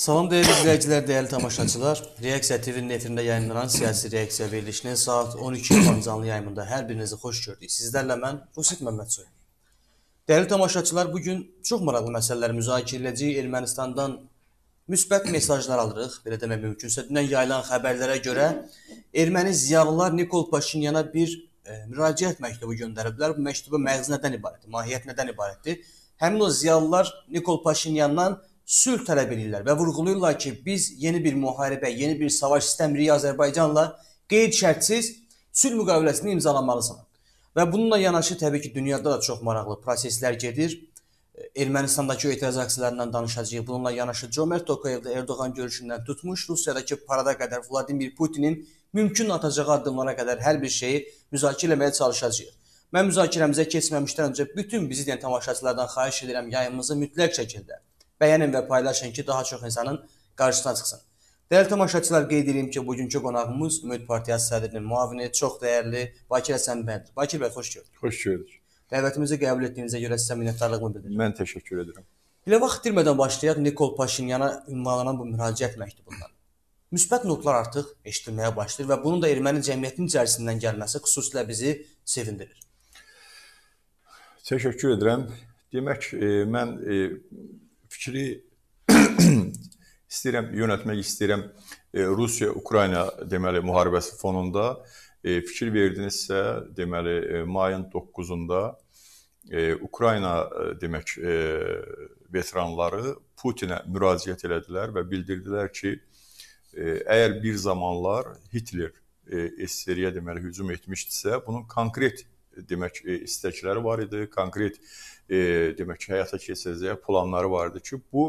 Salam dəyərli izləyicilər, dəyərli tamaşaçılar. Reaksiya TV-nin efirində yayımlanan siyasi reaksiya verilişinin saat 12 canlı yayımında hər birinizi xoş gördük. Sizlərlə mən Fusit Məmmədsoy. Dəyərli tamaşaçılar, bu gün çox maraqlı məsələlər müzakirə edəcəyik. Ermənistandan müsbət mesajlar alırıq. Belə demək mümkünsə, dünən yayılan xəbərlərə görə erməni ziyalılar Nikol Paşinyana bir e, müraciət məktubu göndəriblər. Bu məktubun məğzi nədən ibarətdir? Mahiyyət nədən ibarətdir? Həmin o ziyalılar Nikol Paşinyandan sülh tələb edirlər və vurğuluyurlar ki, biz yeni bir müharibə, yeni bir savaş istəmirik Azərbaycanla qeyd-şərtsiz sülh müqaviləsini imzalamalısınız. Və bununla yanaşı təbii ki, dünyada da çox maraqlı proseslər gedir. Ermənistandakı etiraz aksiyalarından danışacağıq. Bununla yanaşı Comer Tokayevdə Erdoğan görüşündən tutmuş Rusiyadakı parada qədər Vladimir Putinin mümkün atacağı addımlara qədər hər bir şeyi müzakirə etməyə çalışacağıq. Mən müzakirəmizə keçməmişdən öncə bütün bizi deyən tamaşaçılardan xahiş edirəm yayımımızı mütləq şəkildə Bəyənin və paylaşın ki, daha çox insanın qarşısına çıxsın. Dəyərli tamaşaçılar, qeyd edeyim ki, bugünkü qonağımız Ümid Partiyası sədrinin muavini, çox dəyərli Bakir Əsənbəndir. Bakir bəy, xoş gördük. Xoş gördük. Dəvətimizi qəbul etdiyinizə görə sizə minnətdarlığımı bildirirəm. Mən təşəkkür edirəm. Belə vaxt itirmədən başlayaq Nikol Paşinyana ünvanlanan bu müraciət məktubundan. Müsbət notlar artıq eşidilməyə başlayır və bunun da erməni cəmiyyətinin içərisindən gəlməsi xüsusilə bizi sevindirir. Təşəkkür edirəm. Demək, e, mən e, fikri istəyirəm, yönətmək istəyirəm. E, Rusiya-Ukrayna deməli müharibəsi fonunda e, fikir verdinizsə, deməli e, mayın 9-unda Ukrayna demək veteranları Putinə müraciət elədilər və bildirdilər ki, əgər bir zamanlar Hitler SSR-yə deməli hücum etmişdisə, bunun konkret demək istəkləri var idi, konkret e, demək ki, həyata keçirəcəyi planları vardı ki, bu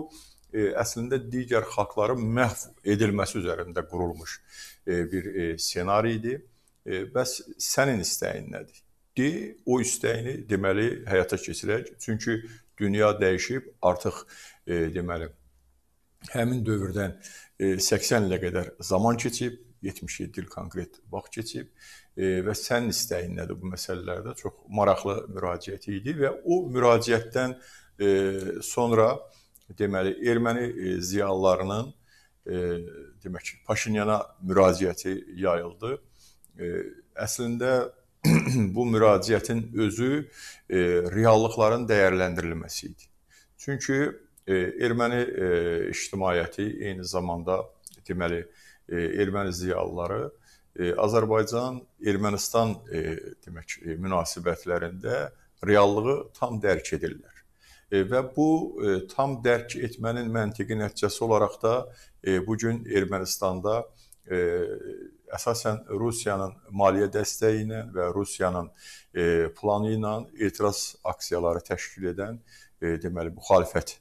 e, əslində digər xalqların məhv edilməsi üzərində qurulmuş e, bir e, ssenari idi. E, bəs sənin istəyin nədir? De, o istəyini deməli həyata keçirək. Çünki dünya dəyişib, artıq e, deməli həmin dövrdən e, 80 ilə qədər zaman keçib, 77 il konkret vaxt keçib və sənin istəyin nədir bu məsələlərdə? Çox maraqlı müraciət idi və o müraciətdən e, sonra deməli erməni e, ziyalılarının e, demək ki, Paşinyana müraciəti yayıldı. Əslində bu müraciətin özü reallıqların dəyərləndirilməsi idi. Çünki erməni ictimaiyyəti eyni zamanda deməli erməni ziyalıları E, Azərbaycan-Ermənistan e, demək e, münasibətlərində reallığı tam dərk edirlər. Və bu tam dərk etmənin məntiqi nəticəsi olaraq da bu gün Ermənistanda əsasən Rusiyanın maliyyə dəstəyi ilə və Rusiyanın planı ilə etiraz aksiyaları təşkil edən deməli müxalifət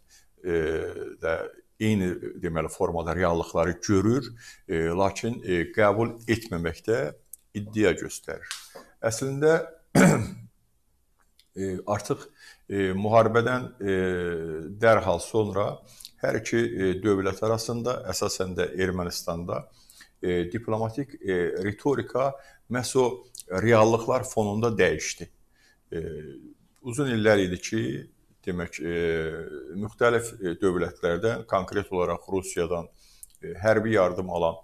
də eyni e, deməli formada reallıqları görür, e, lakin e, qəbul etməməkdə iddia göstərir. Əslində e, artıq e, müharibədən e, dərhal sonra hər iki e, dövlət arasında, əsasən də Ermənistanda e, diplomatik e, ritorika məhz o reallıqlar fonunda dəyişdi. E, uzun illər idi ki, demək e, müxtəlif e, dövlətlərdə konkret olaraq Rusiyadan e, hərbi yardım alan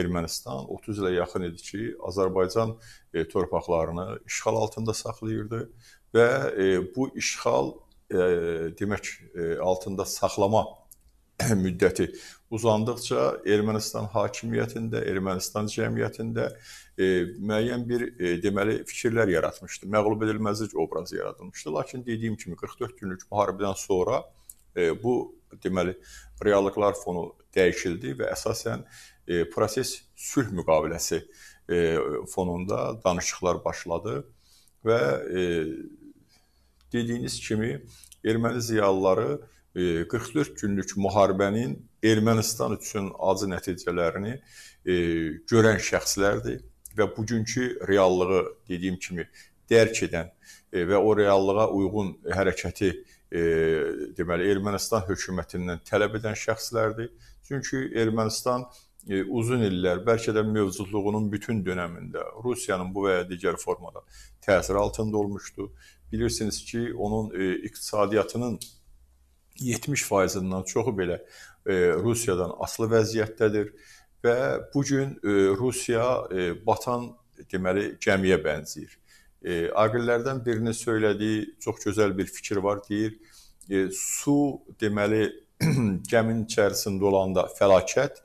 Ermənistan 30 ilə yaxın idi ki, Azərbaycan torpaqlarını işğal altında saxlayırdı və bu işğal demək altında saxlama müddəti uzandıqca Ermənistan hakimiyyətində, Ermənistan cəmiyyətində e, müəyyən bir e, deməli fikirlər yaratmışdı. Məğlub edilməzlik obrazı yaradılmışdı. Lakin dediyim kimi 44 günlük müharibədən sonra e, bu deməli reallıqlar fonu dəyişildi və əsasən e, proses sülh müqaviləsi e, fonunda danışıqlar başladı və e, dediyiniz kimi erməni ziyalıları 44 e, günlük müharibənin Ermənistan üçün acı nəticələrini e, görən şəxslərdir və bugünkü reallığı dediyim kimi dərk edən e, və o reallığa uyğun hərəkəti deməli Ermənistan hökumətindən tələb edən şəxslərdir. Çünki Ermənistan uzun illər, bəlkə də mövcudluğunun bütün dövründə Rusiyanın bu və ya digər formada təsiri altında olmuşdu. Bilirsiniz ki, onun iqtisadiyyatının 70%-dən çoxu belə e, Rusiyadan asılı vəziyyətdədir və bu gün e, Rusiya e, batan deməli gəmiyə bənzəyir. E, Aqillərdən birinin söylədiyi çox gözəl bir fikir var, deyir, e, su deməli gəminin içərisində olanda fəlakət,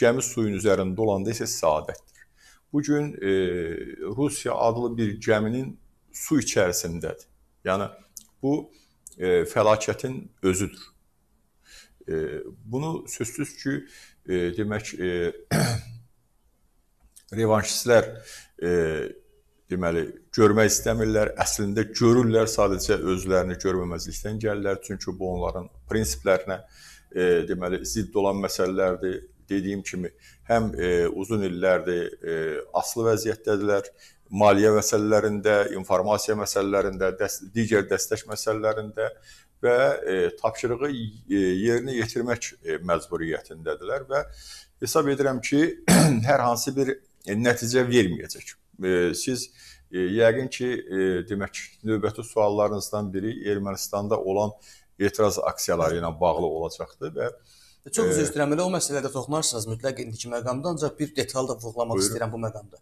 gəmi suyun üzərində olanda isə səadətdir. Bu gün e, Rusiya adlı bir gəminin su içərisindədir. Yəni bu e, fəlakətin özüdür. E, bunu sözsüz ki, e, demək e, revanşistlər e, deməli görmək istəmirlər. Əslində görürlər, sadəcə özlərini görməməzlikdən gəlirlər. Çünki bu onların prinsiplərinə e, deməli zidd olan məsələlərdir. Dediyim kimi həm e, uzun illərdir e, aslı vəziyyətdədirlər, maliyyə məsələlərində, informasiya məsələlərində, dəst digər dəstək məsələlərində və e, tapşırığı e, yerinə yetirmək e, məcburiyyətindədirlər və hesab edirəm ki, hər hansı bir nəticə verməyəcək. E, siz e, yəqin ki, e, demək növbəti suallarınızdan biri Ermənistanda olan etiraz aksiyaları ilə bağlı olacaqdır və e, Çox üzr istəyirəm, elə o məsələdə toxunarsınız mütləq indiki məqamda, ancaq bir detalda vurğulamaq Buyurun. istəyirəm bu məqamda.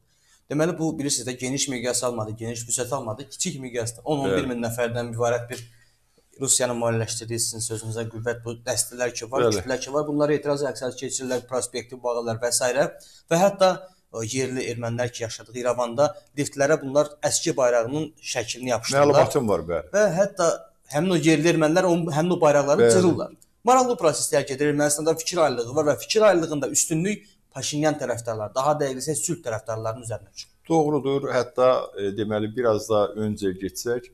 Deməli bu bilirsiniz də geniş miqyas almadı, geniş büdcət almadı, kiçik miqyasda 10-11 min nəfərdən ibarət bir Rusiyanın maliyyələşdirdiyi sizin sözünüzə qüvvət bu dəstələr ki var, kütlələr ki var. Bunlara etiraz əksəsi keçirirlər, prospektiv bağırlar və s. və hətta yerli ermənilər ki yaşadığı İrəvanda liftlərə bunlar əski bayrağının şəklini yapışdırırlar. Məlumatım var bəli. Və hətta həmin o yerli ermənilər həmin o bayraqları cırırlar. Maraqlı proseslər gedir. Ermənistanda fikir ayrılığı var və fikir ayrılığında üstünlük Paşinyan tərəfdarları, daha dəqiq desək sülh tərəfdarlarının üzərinə çıxır. Doğrudur. Hətta e, deməli biraz da öncə getsək,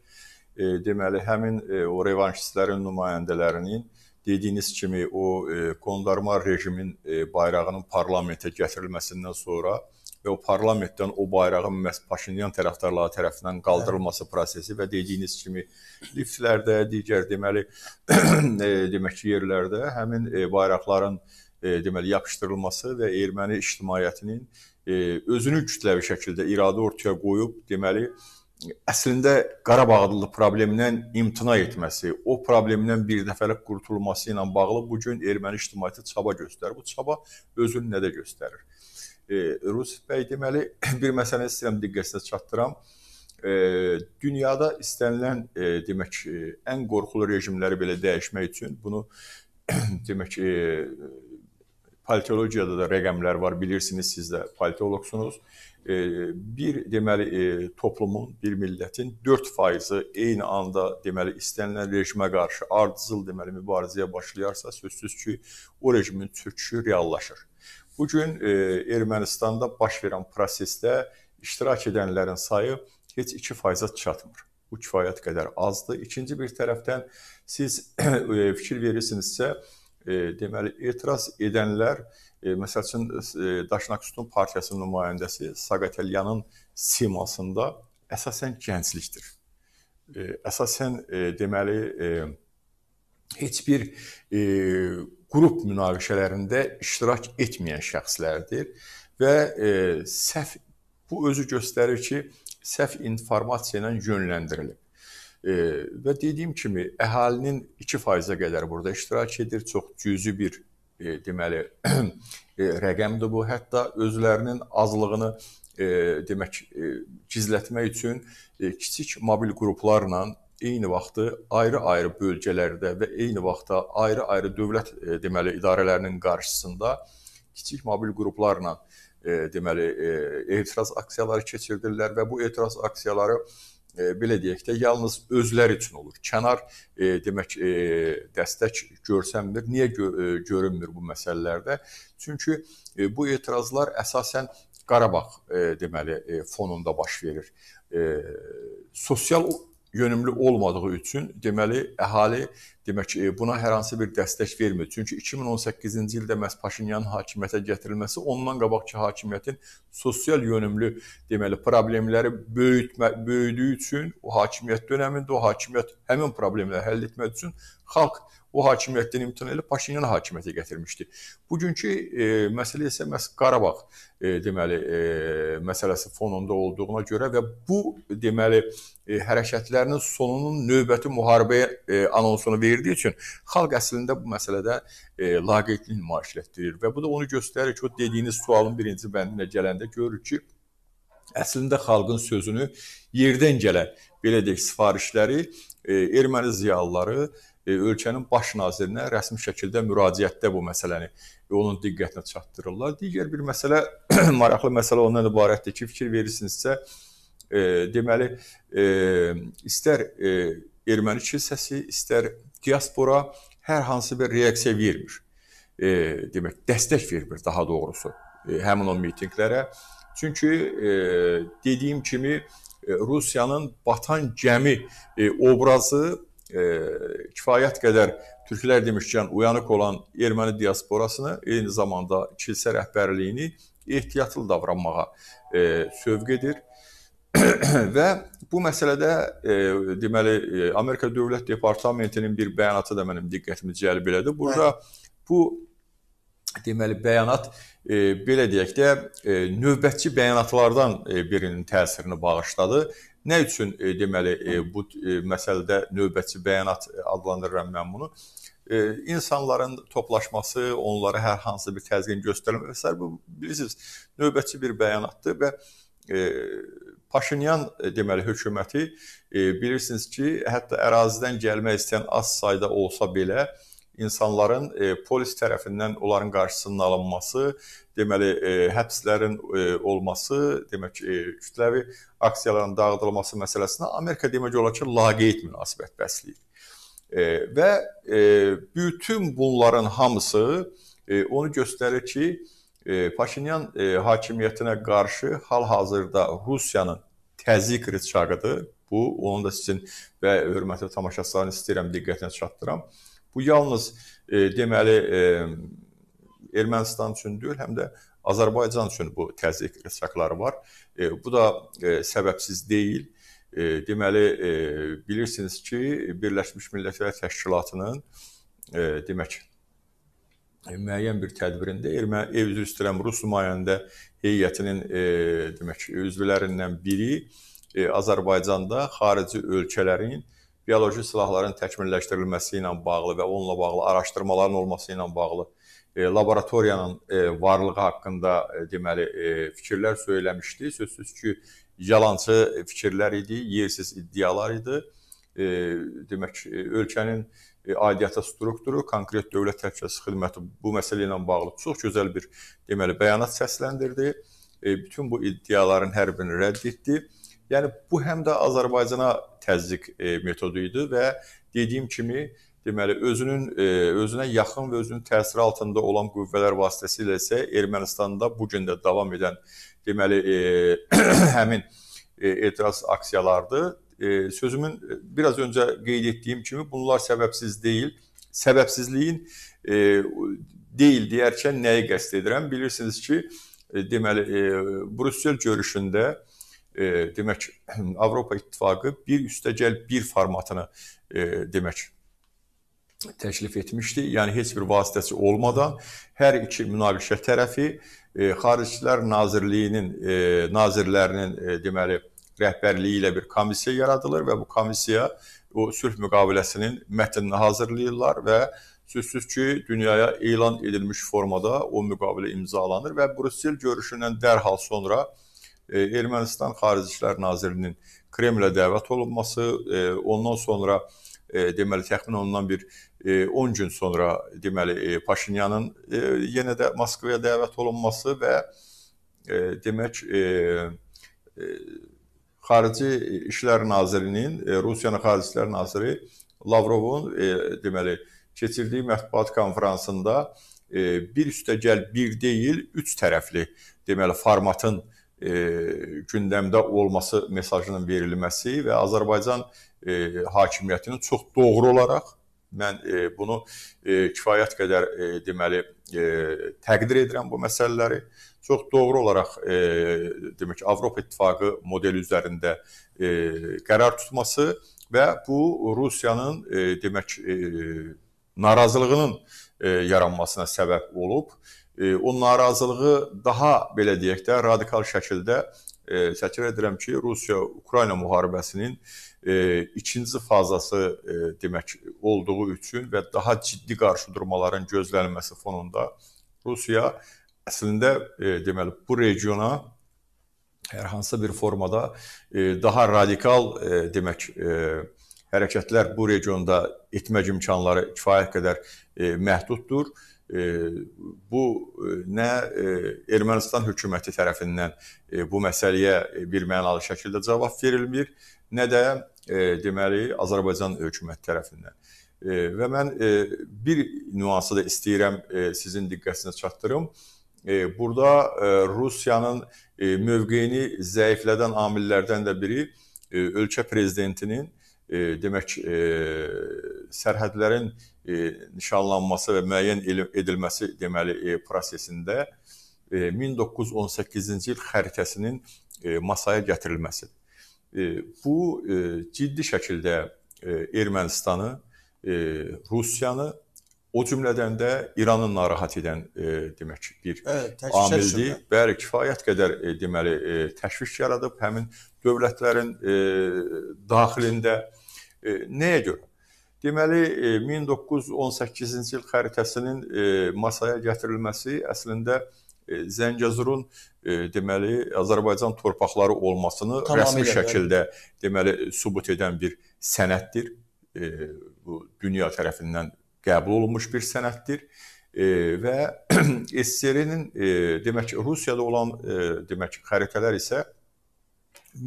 e, deməli həmin e, o revanşistlərin nümayəndələrinin dediyiniz kimi o e, qondarma rejimin e, bayrağının parlamentə gətirilməsindən sonra və o parlamentdən o bayrağın məhz Paşinyan tərəfdarları tərəfindən qaldırılması hə. prosesi və dediyiniz kimi liftlərdə, digər deməli e, demək ki, yerlərdə həmin e, bayraqların e, E, deməli yapışdırılması və erməni ictimaiyyətinin e, özünü kütləvi şəkildə iradə ortaya qoyub, deməli əslində Qarabağlı problemindən imtina etməsi, o problemdən bir dəfəlik qurtulması ilə bağlı bu gün erməni ictimaiyyəti çaba göstərir. Bu çaba özünü nədə göstərir? E, Rus bəy deməli bir məsələni istəyirəm diqqətinizə çatdıram. E, dünyada istənilən e, demək e, ən qorxulu rejimləri belə dəyişmək üçün bunu demək e, Palteologiyada da rəqəmlər var, bilirsiniz siz də palteologsunuz. E, bir deməli e, toplumun, bir millətin 4%-i eyni anda deməli istənilən rejimə qarşı ardıcıl deməli mübarizəyə başlayarsa, sözsüz ki, o rejimin çöküşü reallaşır. Bu gün e, Ermənistanda baş verən prosesdə iştirak edənlərin sayı heç 2%-ə çatmır. Bu kifayət qədər azdır. İkinci bir tərəfdən siz fikir verirsinizsə, E, deməli etiraz edənlər e, məsəl üçün e, Daşnaqsutun partiyasının nümayəndəsi Saqatelyanın simasında əsasən gənclikdir. Əsasən deməli heç bir qrup münaqişələrində iştirak etməyən şəxslərdir və səhv bu özü göstərir ki, səhv informasiya ilə yönləndirilib. E, və dediyim kimi əhalinin 2%-ə qədər burada iştirak edir. Çox cüzi bir e, deməli e, rəqəmdir bu. Hətta özlərinin azlığını e, demək e, gizlətmək üçün e, kiçik mobil qruplarla eyni vaxtı ayrı-ayrı bölgələrdə və eyni vaxtda ayrı-ayrı dövlət e, deməli idarələrinin qarşısında kiçik mobil qruplarla e, deməli e, etiraz aksiyaları keçirdirlər və bu etiraz aksiyaları e, e, belə deyək də, yalnız özləri üçün olur. Kənar e, demək e, dəstək görsənmir. Niyə gö e, görünmür bu məsələlərdə? Çünki e, bu etirazlar əsasən Qarabağ e, deməli e, fonunda baş verir. E, sosial yönümlü olmadığı üçün deməli əhali demək e, buna hər hansı bir dəstək vermir. Çünki 2018-ci ildə məhz Paşinyanın hakimiyyətə gətirilməsi ondan qabaqki hakimiyyətin sosial yönümlü deməli problemləri böyütmə böyüdüyü üçün o hakimiyyət dövründə o hakimiyyət həmin problemləri həll etmək üçün xalq o hakimiyyətdən imtina edib Paşinyanı hakimiyyətə gətirmişdi. Bugünkü e, məsələ isə məhz Qarabağ e, deməli e, məsələsi fonunda olduğuna görə və bu deməli e, hərəkətlərinin sonunun növbəti müharibəyə e, anonsunu verir verdiyi üçün xalq əslində bu məsələdə e, laqeydlik nümayiş etdirir və bu da onu göstərir ki, o dediyiniz sualın birinci bəndinə gələndə görürük ki, əslində xalqın sözünü yerdən gələn belə deyək sifarişləri e, erməni ziyalıları e, ölkənin baş nazirinə rəsmi şəkildə müraciətdə bu məsələni e, onun diqqətinə çatdırırlar. Digər bir məsələ maraqlı məsələ ondan ibarətdir ki, fikir verirsinizsə, e, deməli e, istər e, erməni kilsəsi, istər diaspora hər hansı bir reaksiya vermir. E, demək, dəstək vermir daha doğrusu e, həmin o mitinqlərə. Çünki e, dediyim kimi e, Rusiyanın batan gəmi e, obrazı e, kifayət qədər türklər demişkən uyanıq olan erməni diasporasını, eyni zamanda kilsə rəhbərliyini ehtiyatlı davranmağa e, sövq edir və Bu məsələdə e, deməli e, Amerika Dövlət Departamentinin bir bəyanatı da mənim diqqətimi cəlb elədi. Burada Bəli. bu deməli bəyanat e, belə deyək də e, növbətçi bəyanatlardan e, birinin təsirini bağışladı. Nə üçün e, deməli e, bu e, məsələdə növbətçi bəyanat adlandırıram mən bunu? e, insanların toplaşması, onlara hər hansı bir təzyiqin göstərilməsi və bilirsiniz, növbətçi bir bəyanatdır və Paşinyan deməli hökuməti e, bilirsiniz ki, hətta ərazidən gəlmək istəyən az sayda olsa belə insanların e, polis tərəfindən onların qarşısının alınması, deməli e, həbslərin olması, demək kütləvi aksiyaların dağıdılması məsələsinə Amerika demək olar ki, laqeyd münasibət bəsləyir. Və bütün bunların hamısı onu göstərir ki, E, Paşinyan e, hakimiyyətinə qarşı hal-hazırda Rusiyanın təzyiq rıçağıdır. Bu onu da sizin və hörmətli tamaşaçıların istəyirəm diqqətinə çatdıram. Bu yalnız e, deməli Ermənistan üçün deyil, həm də Azərbaycan üçün bu təzyiq rıçaqları var. Bu da səbəbsiz deyil. Deməli bilirsiniz ki, Birləşmiş Millətlər Təşkilatının demək müəyyən bir tədbirində Ermə ev üzr istəyirəm Rus nümayəndə heyətinin e, demək üzvlərindən biri e, Azərbaycanda xarici ölkələrin bioloji silahların təkmilləşdirilməsi ilə bağlı və onunla bağlı araşdırmaların olması ilə bağlı e, laboratoriyanın e, varlığı haqqında e, deməli e, fikirlər söyləmişdi. Sözsüz ki, yalançı fikirlər idi, yersiz iddialar idi. E, demək ölkənin e, E, aidiyyətə strukturu, konkret dövlət təhlükəsizlik xidməti bu məsələ ilə bağlı çox gözəl bir deməli bəyanat səsləndirdi. E, bütün bu iddiaların hər birini rədd etdi. Yəni bu həm də Azərbaycana təzyiq e, metodu idi və dediyim kimi deməli özünün özünə yaxın və özünün təsiri altında olan qüvvələr vasitəsilə isə Ermənistanda bu gün də davam edən deməli həmin etiraz aksiyalardır e, sözümün biraz öncə qeyd etdiyim kimi bunlar səbəbsiz deyil. Səbəbsizliyin e, deyil deyərkən nəyi qəsd edirəm? Bilirsiniz ki, e, deməli e, Brüssel görüşündə e, demək Avropa İttifaqı bir üstəgəl bir formatını e, demək təklif etmişdi. Yəni heç bir vasitəsi olmadan hər iki münaqişə tərəfi e, Xaricilər Nazirliyinin e, nazirlərinin e, deməli e, rəhbərliyi ilə bir komissiya yaradılır və bu komissiya o sülh müqaviləsinin mətnini hazırlayırlar və sözsüz ki, dünyaya elan edilmiş formada o müqavilə imzalanır və Brüssel görüşündən dərhal sonra e, Ermənistan Xarici İşlər Nazirinin Kremlə dəvət olunması, e, ondan sonra e, deməli təxminən ondan bir 10 gün sonra deməli Paşinyanın yenə də Moskvaya dəvət olunması və demək Xarici e, İşlər Nazirinin, e, Rusiyanın Xarici İşlər Naziri Lavrovun e, deməli keçirdiyi mətbuat konfransında e, bir üstəgəl bir deyil, üç tərəfli deməli formatın e, gündəmdə olması mesajının verilməsi və Azərbaycan e, hakimiyyətinin çox doğru olaraq mən e, bunu e, kifayət qədər e, deməli E, təqdir edirəm bu məsələləri. Çox doğru olaraq e, demək ki, Avropa İttifaqı modeli üzərində e, qərar tutması və bu Rusiyanın e, demək e, narazılığının e, yaranmasına səbəb olub. E, o narazılığı daha belə deyək də radikal şəkildə e, təkrarlayıram ki, Rusiya Ukrayna müharibəsinin e, ikinci fazası e, demək olduğu üçün və daha ciddi qarşıdurmaların gözlənilməsi fonunda Rusiya əslində e, deməli bu regiona hər hansı bir formada e, daha radikal e, demək e, hərəkətlər bu regionda etmək imkanları kifayət qədər e, məhduddur. E, bu e, nə e, Ermənistan hökuməti tərəfindən e, bu məsələyə e, bir mənalı şəkildə cavab verilmir, nə də E, deməli Azərbaycan hökuməti tərəfindən. E, və mən e, bir nüansı da istəyirəm sizin diqqətinizə çatdırım. Burada Rusiyanın mövqeyini zəiflədən amillərdən də biri ölkə prezidentinin demək sərhədlərin nişanlanması və müəyyən edilməsi deməli prosesində 1918-ci il xəritəsinin masaya gətirilməsidir. E, bu e, ciddi şəkildə e, Ermənistanı, Rusiyanı, o cümlədən də İranı narahat edən e, demək bir evet, amildir. Bəli, kifayət qədər e, deməli e, təşviş yaradıb həmin dövlətlərin e, daxilində e, nəyə görə? Deməli e, 1918-ci il xəritəsinin e, masaya gətirilməsi əslində e, E, Zəngəzurun e, deməli Azərbaycan torpaqları olmasını Tamamilə, rəsmi şəkildə deməli sübut edən bir sənəddir. E, bu dünya tərəfindən qəbul olunmuş bir sənəddir və SSR-nin demək Rusiyada olan demək xəritələr isə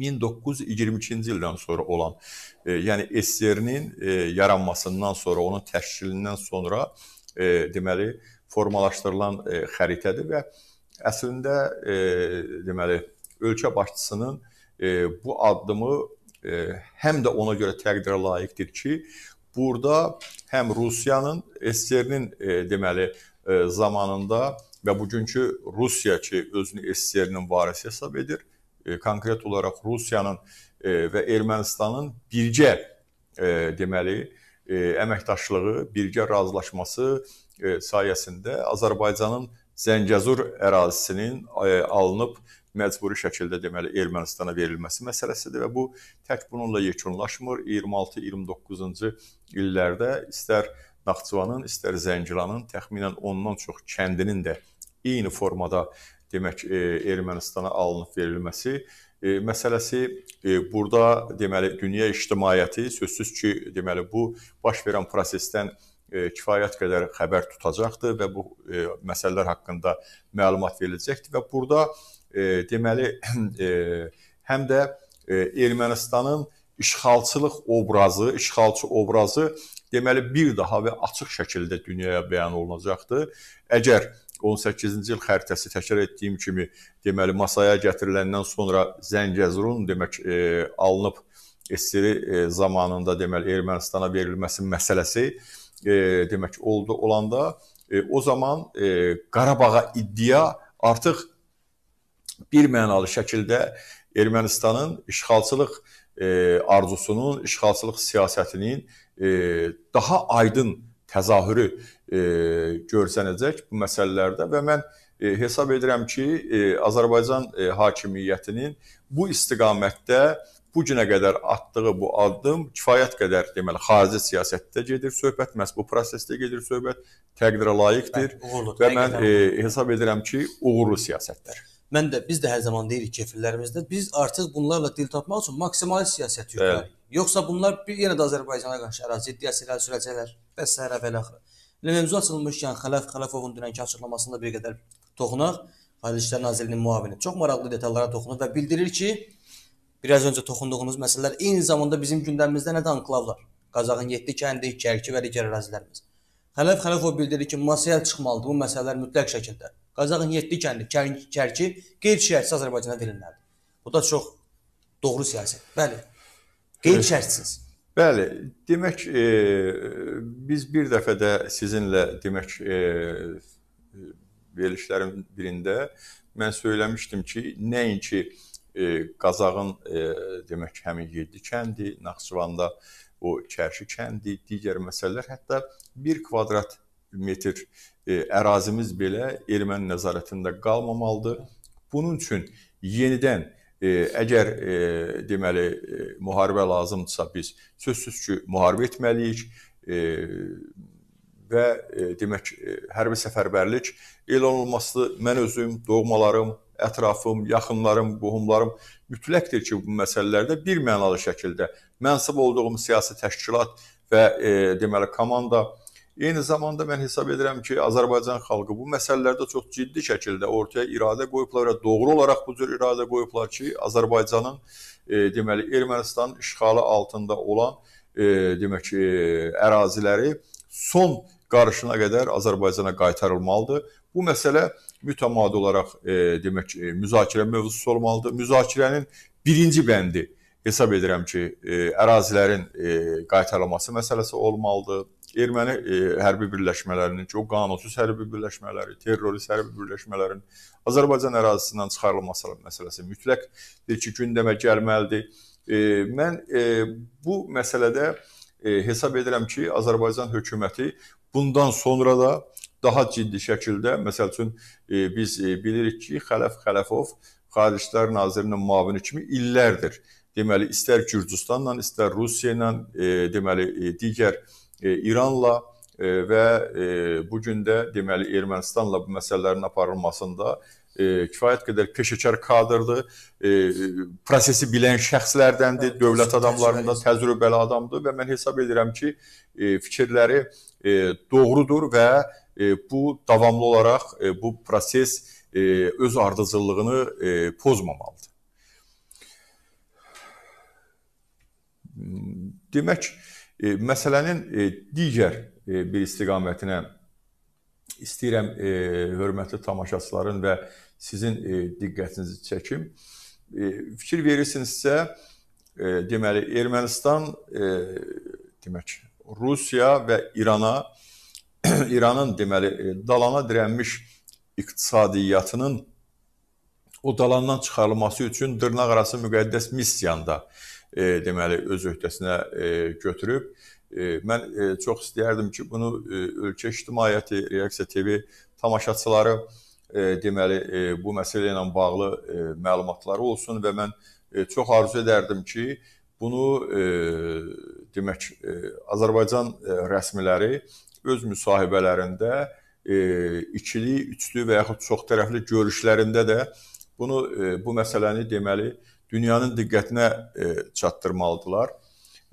1922-ci ildən sonra olan, e, yəni SSR-nin e, yaranmasından sonra, onun təşkilindən sonra e, deməli formalaşdırılan e, xəritədir və e, Əslində e, deməli ölkə başçısının e, bu addımı e, həm də ona görə təqdirə layiqdir ki, burada həm Rusiyanın SSR-nin e, deməli e, zamanında və bugünkü Rusiya ki özünü SSR-nin varisi hesab edir, e, konkret olaraq Rusiyanın e, və Ermənistanın birgə e, deməli e, əməkdaşlığı, birgə razılaşması e, sayəsində Azərbaycanın Zəngəzur ərazisinin e, alınıb məcburi şəkildə deməli Ermənistana verilməsi məsələsidir və bu tək bununla yekunlaşmır. 26-29-cu illərdə istər Naxçıvanın, istər Zəngilanın təxminən ondan çox kəndinin də eyni formada demək e, Ermənistana alınıb verilməsi e, məsələsi burada deməli dünya ictimaiyyəti sözsüz ki, deməli bu baş verən prosesdən E, kifayət qədər xəbər tutacaqdı və bu e, məsələlər haqqında məlumat veriləcəkdir və burada e, deməli həm də Ermənistanın işğalçılıq obrazı, işğalçı obrazı deməli bir daha və açıq şəkildə dünyaya bəyan olunacaqdır. Əgər 18-ci il xəritəsi təkrar etdiyim kimi, deməli masaya gətiriləndən sonra Zəngəzurun demək e, alınıb SSR zamanında deməli Ermənistana verilməsi məsələsi e, demək oldu olanda e, o zaman e, Qarabağa iddia artıq bir mənalı şəkildə Ermənistanın işğalçılıq e, arzusunun, işğalçılıq siyasətinin e, daha aydın təzahürü e, görsənəcək bu məsələlərdə və mən e, hesab edirəm ki, e, Azərbaycan e, hakimiyyətinin bu istiqamətdə e, bu günə qədər atdığı bu addım kifayət qədər deməli xarici siyasətdə gedir söhbət, məhz bu prosesdə gedir söhbət, təqdirə layiqdir Bəli, və mən e, hesab edirəm ki, uğurlu siyasətdir. Mən də biz də hər zaman deyirik kefirlərimizdə biz artıq bunlarla dil tapmaq üçün maksimalist siyasət yürütürük. Yoxsa bunlar bir yenə də Azərbaycana qarşı ərazi iddiası irəli sürəcəklər və sərə və axırı. Elə mövzu açılmışkən yəni Xələf Xələfovun dünənki açıqlamasında bir qədər toxunaq. Xarici İşlər Nazirliyinin müavini çox maraqlı detallara toxunur və bildirir ki, biraz öncə toxunduğumuz məsələlər eyni zamanda bizim gündəmimizdə nədir anklavlar? Qazaxın 7 kəndi, Kərkiv və digər ərazilərimiz. Xələf Xələfov bildirdi ki, masaya çıxmalıdır bu məsələlər mütləq şəkildə. Qazaxın 7 kəndi, Kərkiv qeyri-şərtsiz Azərbaycana verilməlidir. Bu da çox doğru siyasət. Bəli. Qeyri-şərtsiz. Bəli, demək e, biz bir dəfə də sizinlə demək e, e verilişlərin birində mən söyləmişdim ki, nəinki e, e, Qazağın e, demək ki, həmin Yeddi kəndi, Naxçıvanda o Kərşi kəndi, digər məsələlər, hətta 1 kvadrat metr e, ərazimiz belə erməni nəzarətində qalmamalıdır. Bunun üçün yenidən e, əgər e, deməli e, müharibə lazımdırsa biz sözsüz ki, müharibə etməliyik. E, və e, demək e, hərbi səfərbərlik elan olması mən özüm, doğmalarım, ətrafım, yaxınlarım, qohumlarım mütləqdir ki, bu məsələlərdə bir mənalı şəkildə mənsub olduğum siyasi təşkilat və e, deməli komanda Eyni zamanda mən hesab edirəm ki, Azərbaycan xalqı bu məsələlərdə çox ciddi şəkildə ortaya iradə qoyublar və doğru olaraq bu cür iradə qoyublar ki, Azərbaycanın e, deməli Ermənistanın işğalı altında olan e, demək ki, əraziləri son qarışına qədər Azərbaycana qaytarılmalıdır. Bu məsələ mütəmadi olaraq e, demək e, müzakirə mövzusu olmalıdır. Müzakirənin birinci bəndi hesab edirəm ki, e, ərazilərin e, qaytarılması məsələsi olmalıdır. Erməni e, hərbi birləşmələrinin, ki, o qanunsuz hərbi birləşmələri, terrorist hərbi birləşmələrin Azərbaycan ərazisindən çıxarılması məsələsi mütləq ki, gündəmə gəlməlidir. E, mən e, bu məsələdə e, hesab edirəm ki, Azərbaycan hökuməti bundan sonra da daha ciddi şəkildə, məsəl üçün e, biz e, bilirik ki, Xələf Xələfov Xaricilər Nazirinin müavini kimi illərdir, deməli, istər Gürcüstanla, istər Rusiya ilə, e, deməli, e, digər e, İranla e, və e, bu gün də deməli Ermənistanla bu məsələlərin aparılmasında e, kifayət qədər peşəkar kadrdır. E, prosesi bilən şəxslərdəndir, Hı, dövlət adamlarından təcrübəli adamdır və mən hesab edirəm ki, e, fikirləri e, doğrudur və E, bu davamlı olaraq e, bu proses e, öz ardıcıllığını pozmamalıdır. Demək, məsələnin digər bir istiqamətinə istəyirəm hörmətli tamaşaçıların və sizin diqqətinizi çəkim. Fikir verirsinizsə, deməli Ermənistan demək Rusiya və İrana İranın deməli e, dalana dirənmiş iqtisadiyyatının o dalandan çıxarılması üçün dırnaq arası müqəddəs missiyanda e, deməli öz öhdəsinə e, götürüb. E, mən e, çox istəyərdim ki, bunu e, ölkə ictimaiyyəti, Reaksiya TV tamaşaçıları e, deməli e, bu məsələ ilə bağlı e, məlumatları olsun və mən e, çox arzu edərdim ki, bunu e, demək e, Azərbaycan e, rəsmiləri öz müsahibələrində e, ikili, üçlü və yaxud çoxtərəfli görüşlərində də bunu e, bu məsələni deməli dünyanın diqqətinə e, çatdırmalıdılar.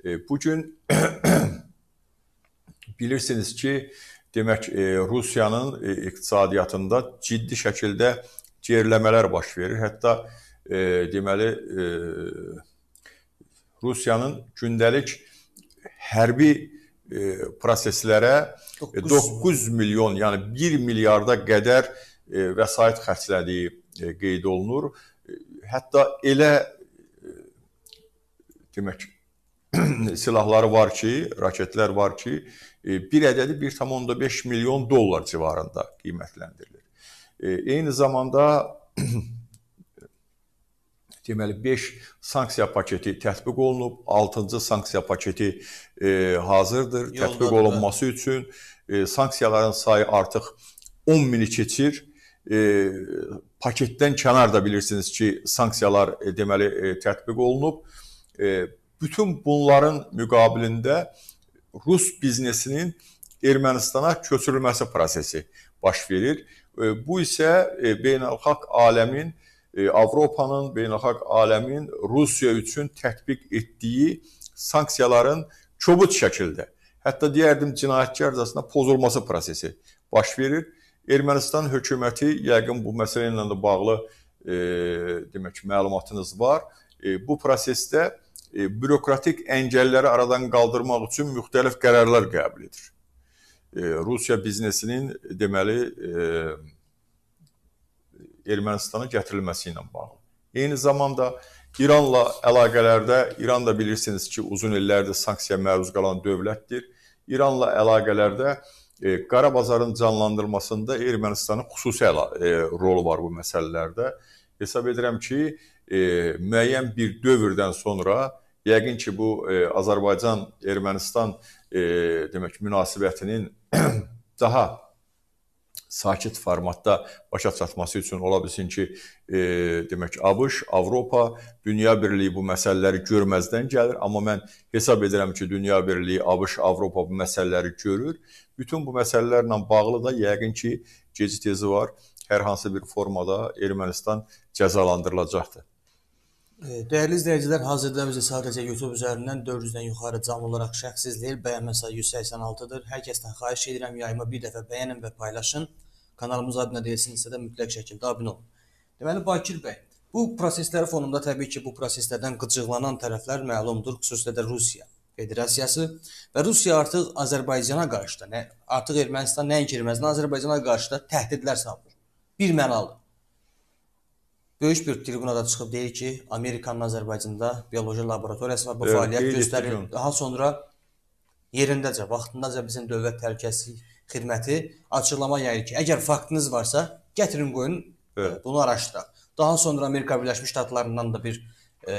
E, bu gün bilirsiniz ki, demək e, Rusiyanın e, iqtisadiyyatında ciddi şəkildə geriləmələr baş verir. Hətta e, deməli e, Rusiyanın gündəlik hərbi E, proseslərə 9, e, 9 milyon, yəni 1 milyarda qədər e, vəsait xərclədiyi qeyd olunur. Hətta elə demək silahları var ki, raketlər var ki, bir ədədi 1.5 milyon dollar civarında qiymətləndirilir. Eyni zamanda Deməli 5 sanksiya paketi tətbiq olunub, 6-cı sanksiya paketi e, hazırdır Yoldadır tətbiq olunması da. üçün. E, sanksiyaların sayı artıq 10 mini keçir. E, paketdən kənar da bilirsiniz ki, sanksiyalar e, deməli e, tətbiq olunub. E, bütün bunların müqabilində Rus biznesinin Ermənistana köçürülməsi prosesi baş verir. E, bu isə e, beynəlxalq aləmin E, Avropanın, beynəlxalq aləmin Rusiya üçün tətbiq etdiyi sanksiyaların kobud şəkildə, hətta deyərdim cinayətkarcasına pozulması prosesi baş verir. Ermənistan hökuməti yəqin bu məsələ ilə də bağlı e, demək məlumatınız var. E, bu prosesdə e, bürokratik əngəlləri aradan qaldırmaq üçün müxtəlif qərarlar qəbul edir. E, Rusiya biznesinin deməli e, Ermənistana gətirilməsi ilə bağlı. Eyni zamanda İranla əlaqələrdə İran da bilirsiniz ki, uzun illərdir sanksiyaya məruz qalan dövlətdir. İranla əlaqələrdə e, Qara bazarın canlandırılmasında Ermənistanın xüsusi əla, e, rolu var bu məsələlərdə. Hesab edirəm ki, e, müəyyən bir dövrdən sonra yəqin ki, bu e, Azərbaycan-Ermənistan e, demək münasibətinin daha sakit formatda başa çatması üçün ola bilsin ki, e, demək ABŞ, Avropa, Dünya Birliyi bu məsələləri görməzdən gəlir, amma mən hesab edirəm ki, Dünya Birliyi, ABŞ, Avropa bu məsələləri görür. Bütün bu məsələlərlə bağlı da yəqin ki, gec tezi var. Hər hansı bir formada Ermənistan cəzalandırılacaqdır. E, dəyərli izləyicilər, hazırda bizə sadəcə YouTube üzərindən 400-dən yuxarı cam olaraq şəxs izləyir. Bəyənmə sayı 186-dır. Hər kəsdən xahiş edirəm yayımı bir dəfə bəyənin və paylaşın. Kanalımıza abunə deyilsinizsə də mütləq şəkildə abunə olun. Deməli Bakir bəy, bu proseslər fonunda təbii ki, bu proseslərdən qıcıqlanan tərəflər məlumdur, xüsusilə də Rusiya Federasiyası və Rusiya artıq Azərbaycana qarşı da, nə, artıq Ermənistan nəinki Ermənistan, Azərbaycana qarşı da təhdidlər savurur. Bir mənalı. Böyük bir tribunada çıxıb deyir ki, Amerikanın Azərbaycanda bioloji laboratoriyası var, bu e, fəaliyyət göstərir. Daha sonra yerindəcə, vaxtındaca bizim dövlət təhlükəsizlik xidməti açıqlama yayır ki, əgər faktınız varsa, gətirin qoyun, Bəli. E, bunu araşdıraq. Daha sonra Amerika Birləşmiş Ştatlarından da bir e,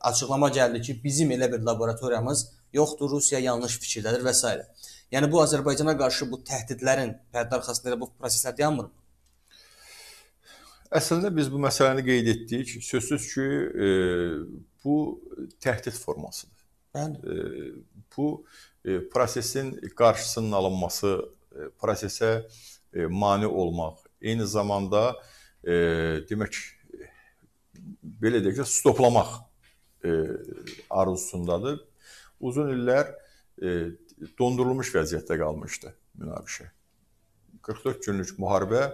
açıqlama gəldi ki, bizim elə bir laboratoriyamız yoxdur, Rusiya yanlış fikirdədir və s. Yəni bu Azərbaycana qarşı bu təhdidlərin pərdə arxasında bu proseslər dayanmırmı? Əslində biz bu məsələni qeyd etdik. Sözsüz ki, e, bu təhdid formasıdır. Bəli. E, bu e, prosesin qarşısının alınması E, prosesə e, mane olmaq, eyni zamanda e, demək belə deyək də stoplamaq e, arzusundadır. Uzun illər e, dondurulmuş vəziyyətdə qalmışdı münaqişə. 44 günlük müharibə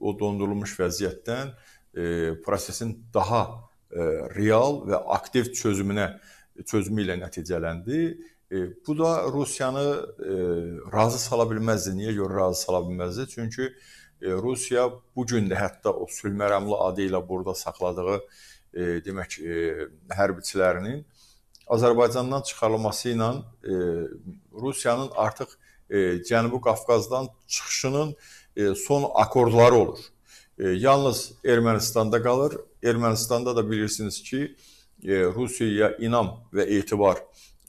o dondurulmuş vəziyyətdən e, prosesin daha e, real və aktiv çözümünə çözümü ilə nəticələndi. E, bu da Rusiyanı e, razı sala bilməzdi. Niyə görə razı sala bilməzdi? Çünki e, Rusiya bu gün də hətta o sülmərəmli adı ilə burada saxladığı e, demək e, hərbiçilərinin Azərbaycandan çıxarılması ilə e, Rusiyanın artıq e, Cənubi Qafqazdan çıxışının e, son akordları olur. E, yalnız Ermənistanda qalır. Ermənistanda da bilirsiniz ki, e, Rusiyaya inam və etibar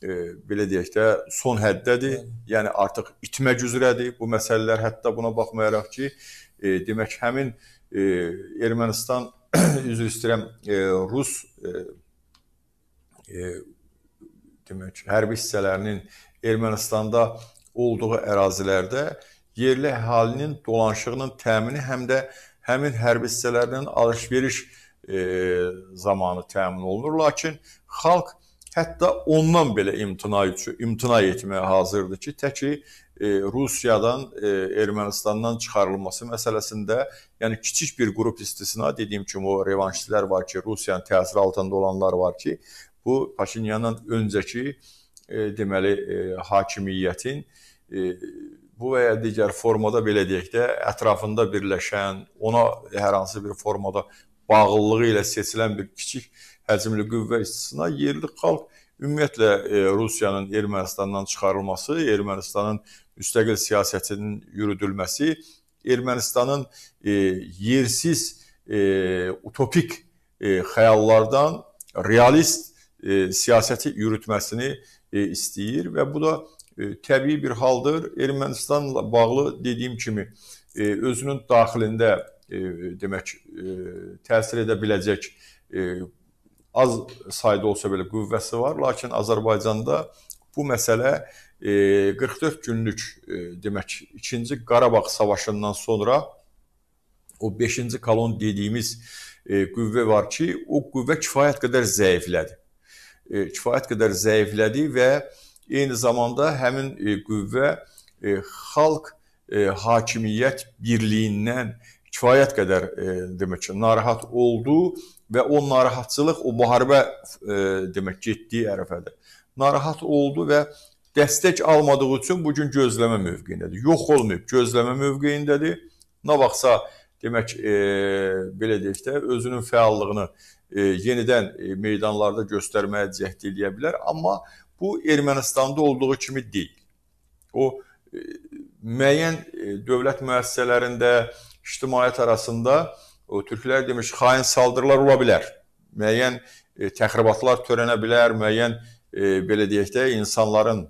e, belə deyək də son həddədir. Hı. Yəni artıq itmək üzrədir bu məsələlər hətta buna baxmayaraq ki, e, demək həmin e, Ermənistan üzr istəyirəm e, Rus e, e, demək hərbi hissələrinin Ermənistanda olduğu ərazilərdə yerli əhalinin dolanışığının təmini həm də həmin hərbi hissələrinin alış-veriş e, zamanı təmin olunur. Lakin xalq hətta ondan belə imtina üçün imtina etməyə hazırdır ki, tək ki e, Rusiyadan, e, Ermənistandan çıxarılması məsələsində, yəni kiçik bir qrup istisna dediyim kimi o revanşçilər var ki, Rusiyanın təsiri altında olanlar var ki, bu Paşinyandan öncəki e, deməli e, hakimiyyətin e, bu və ya digər formada belə deyək də, ətrafında birləşən, ona hər hansı bir formada bağlılığı ilə seçilən bir kiçik e, həcmli qüvvə istisna yerli xalq ümumiyyətlə e, Rusiyanın Ermənistandan çıxarılması, Ermənistanın müstəqil siyasətinin yürüdülməsi, Ermənistanın e, yersiz e, utopik e, xəyallardan realist e, siyasəti yürütməsini e, istəyir və bu da e, təbii bir haldır. Ermənistanla bağlı dediyim kimi e, özünün daxilində e, demək e, təsir edə biləcək e, az sayda olsa belə qüvvəsi var, lakin Azərbaycanda bu məsələ 44 e, günlük e, demək ikinci Qarabağ savaşından sonra o 5-ci kolon dediyimiz e, qüvvə var ki, o qüvvə kifayət qədər zəiflədi. Kifayət qədər zəiflədi və eyni zamanda həmin qüvvə xalq hakimiyyət birliyindən kifayət qədər demək ki, narahat oldu və o narahatçılıq o müharibə e, demək getdiyi ərəfədə narahat oldu və dəstək almadığı üçün bu gün gözləmə mövqeyindədir. Yox olmayıb, gözləmə mövqeyindədir. Nə vaxtsa demək e, belə deyək də özünün fəallığını e, yenidən e, meydanlarda göstərməyə cəhd edə bilər, amma bu Ermənistanda olduğu kimi deyil. O e, müəyyən e, dövlət müəssisələrində, ictimaiyyət arasında e, o türklər demiş, xain saldırılar ola bilər. Müəyyən e, təxribatlar törənə bilər, müəyyən e, belə deyək də insanların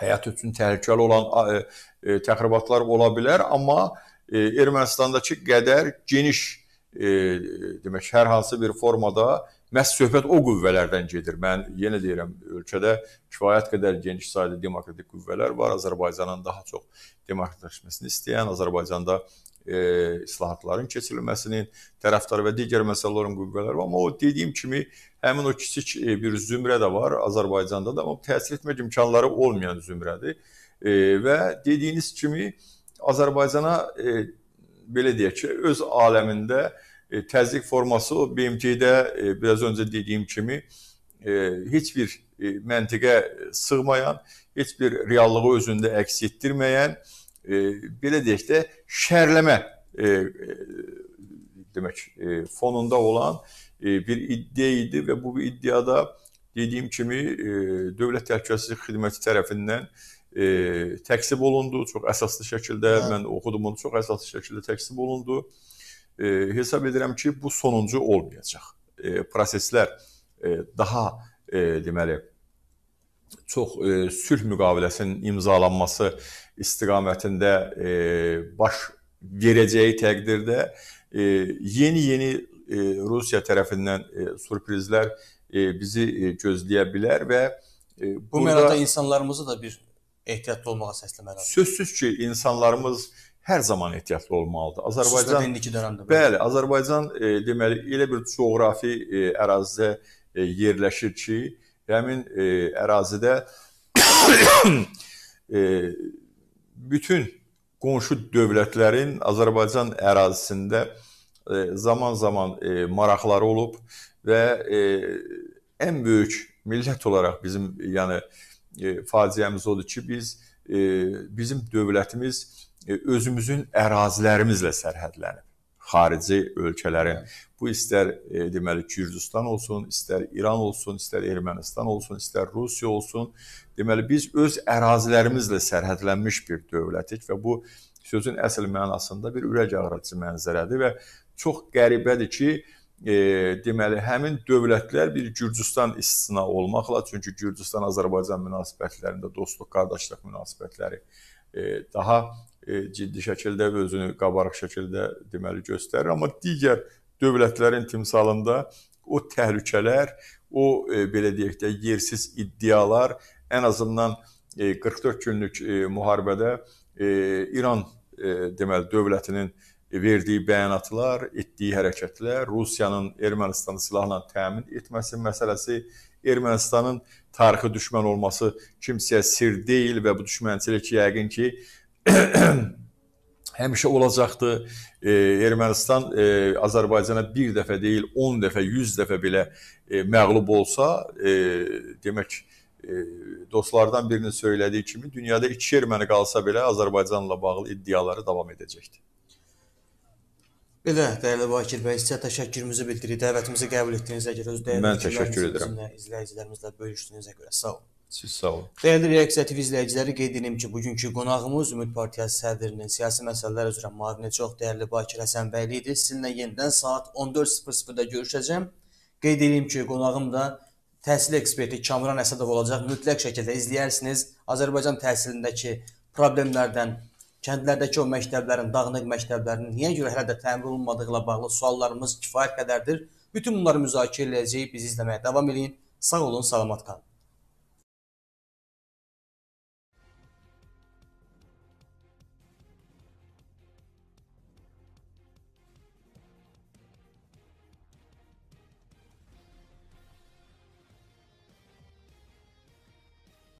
həyat üçün təhlükəli olan e, e, təxribatlar ola bilər, amma e, Ermənistandakı qədər geniş e, demək hər hansı bir formada məhz söhbət o qüvvələrdən gedir. Mən yenə deyirəm, ölkədə kifayət qədər geniş sayda demokratik qüvvələr var. Azərbaycanın daha çox demokratikləşməsini istəyən, Azərbaycanda e, islahatların keçirilməsinin, tərəfdarı və digər məsələlərin qüvvələri var. Amma o dediyim kimi həmin o kiçik e, bir zümrə də var Azərbaycanda da, amma təsir etmək imkanları olmayan zümrədir. E, və dediyiniz kimi Azərbaycana e, belə deyək ki, öz aləmində e, təzyiq forması o BMT-də e, biraz öncə dediyim kimi e, heç bir e, məntiqə sığmayan, heç bir reallığı özündə əks etdirməyən, e, e, belə deyək də şərləmə e, e demək e, fonunda olan e, bir iddia idi və bu iddiada dediyim kimi e, Dövlət Təhlükəsizlik Xidməti tərəfindən e, təksib olundu. Çox əsaslı şəkildə Hə. mən oxudum onu, çox əsaslı şəkildə təksib olundu. E, hesab edirəm ki, bu sonuncu olmayacaq. E, proseslər e, daha e, deməli çox e, sülh müqaviləsinin imzalanması istiqamətində e, baş verəcəyi təqdirdə e, yeni-yeni e, Rusiya tərəfindən e, sürprizlər e, bizi e, gözləyə bilər və e, bu mənada insanlarımızı da bir ehtiyatlı olmağa səsləməliyik. Sözsüz ki, insanlarımız hər zaman ehtiyatlı olmalıdır. Azərbaycan indiki dövrdə. Bəli, Azərbaycan e, deməli elə bir coğrafi e, ərazidə e, yerləşir ki, həmin e, ərazidə e, bütün qonşu dövlətlərin Azərbaycan ərazisində zaman-zaman e, e, maraqları olub və e, ən böyük millət olaraq bizim yəni faciəmiz odur ki, biz bizim dövlətimiz özümüzün ərazilərimizlə sərhədlənib xarici ölkələrin. Bu istər e, deməli Gürcüstan olsun, istər İran olsun, istər Ermənistan olsun, istər Rusiya olsun. Deməli biz öz ərazilərimizlə sərhədlənmiş bir dövlətik və bu sözün əsl mənasında bir ürək ağrıtıcı mənzərədir və çox qəribədir ki, e, deməli həmin dövlətlər bir Gürcüstan istisna olmaqla, çünki Gürcüstan Azərbaycan münasibətlərində dostluq, qardaşlıq münasibətləri e, daha E, ciddi şəkildə özünü qabarıq şəkildə deməli göstərir. Amma digər dövlətlərin timsalında o təhlükələr, o e, belə deyək də yersiz iddialar ən azından 44 e, günlük müharibədə İran deməli dövlətinin verdiyi bəyanatlar, etdiyi hərəkətlər, Rusiyanın Ermənistanı silahla təmin etməsi məsələsi, Ermənistanın tarixi düşmən olması kimsəyə sir deyil və bu düşmənçilik yəqin ki, həmişə olacaqdı. E, Ermənistan e, Azərbaycana bir dəfə deyil, 10 dəfə, 100 dəfə belə e, məğlub olsa, e, demək e, dostlardan birinin söylədiyi kimi dünyada iki erməni qalsa belə Azərbaycanla bağlı iddiaları davam edəcəkdi. Belə dəyərli Vakir bəy, sizə təşəkkürümüzü bildiririk. Dəvətimizi qəbul etdiyinizə görə öz dəyərli Mən təşəkkür edirəm. İzləyicilərimizlə bölüşdüyünüzə görə sağ olun. Siz sağ olun. Dəyərli reaksiya TV izləyiciləri qeyd edim ki, bugünkü qonağımız Ümid Partiyası sədrinin siyasi məsələlər üzrə müavini çox dəyərli Bakir Həsənbəyli idi. Sizinlə yenidən saat 14:00-da görüşəcəm. Qeyd edim ki, qonağım da təhsil eksperti Kamran Əsədov olacaq. Mütləq şəkildə izləyərsiniz. Azərbaycan təhsilindəki problemlərdən, kəndlərdəki o məktəblərin, dağınıq məktəblərinin niyə görə hələ də təmir olunmadığıyla bağlı suallarımız kifayət qədərdir. Bütün bunları müzakirə eləyəcəyik. Bizi izləməyə davam eləyin. Sağ olun, salamat qalın.